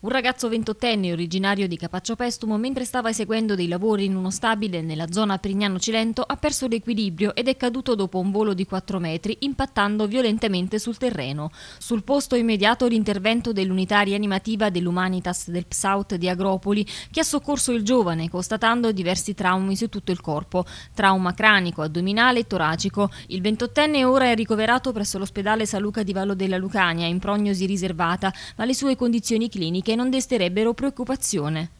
Un ragazzo ventottenne originario di Capaccio Pestumo, mentre stava eseguendo dei lavori in uno stabile nella zona Prignano Cilento, ha perso l'equilibrio ed è caduto dopo un volo di 4 metri, impattando violentemente sul terreno. Sul posto immediato l'intervento dell'unità rianimativa dell'Umanitas del Psaut di Agropoli, che ha soccorso il giovane, constatando diversi traumi su tutto il corpo, trauma cranico, addominale e toracico. Il ventottenne ora è ricoverato presso l'ospedale San Luca di Vallo della Lucania, in prognosi riservata, ma le sue condizioni cliniche che non desterebbero preoccupazione.